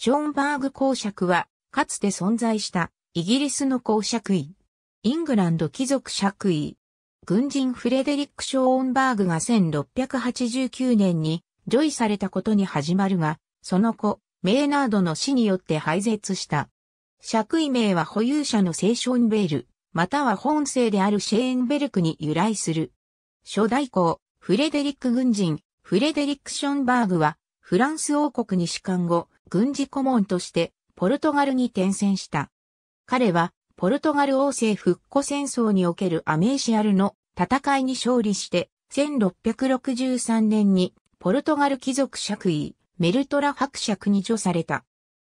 ショーンバーグ公爵は、かつて存在したイギリスの公爵位。イングランド貴族爵位。軍人フレデリック・ショーンバーグが1689年に除位されたことに始まるが、その後、メーナードの死によって廃絶した。爵位名は保有者のセーションベル、または本姓であるシェーンベルクに由来する。初代公、フレデリック軍人、フレデリック・ショーンバーグは、フランス王国に士官後、軍事顧問としてポルトガルに転戦した。彼はポルトガル王政復古戦争におけるアメーシアルの戦いに勝利して1663年にポルトガル貴族爵位メルトラ伯爵に助された。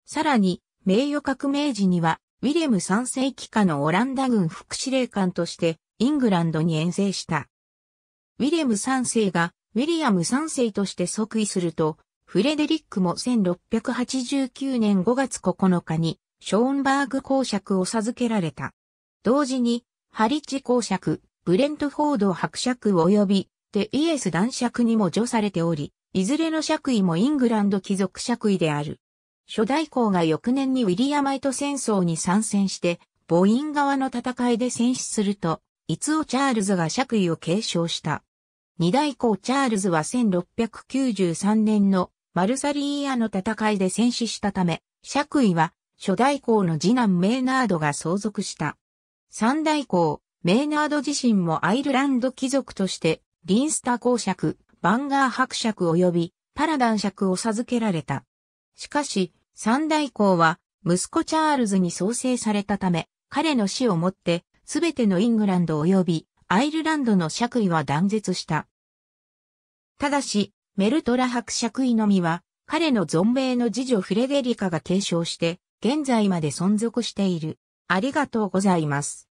さらに名誉革命時にはウィレム3世紀下のオランダ軍副司令官としてイングランドに遠征した。ウィレム3世がウィリアム3世として即位すると、フレデリックも1689年5月9日にショーンバーグ公爵を授けられた。同時に、ハリッジ公爵、ブレントフォード伯爵及び、デイエス男爵にも除されており、いずれの爵位もイングランド貴族爵位である。初代公が翌年にウィリアマイト戦争に参戦して、母院側の戦いで戦死すると、イツオ・チャールズが爵位を継承した。二代皇チャールズは1693年のマルサリーアの戦いで戦死したため、爵位は初代公の次男メーナードが相続した。三代公、メーナード自身もアイルランド貴族として、リンスタ公爵、バンガー伯爵及びパラダン爵を授けられた。しかし、三代公は息子チャールズに創生されたため、彼の死をもって、すべてのイングランド及びアイルランドの爵位は断絶した。ただし、メルトラ伯爵位のみは、彼の存命の次女フレデリカが継承して、現在まで存続している。ありがとうございます。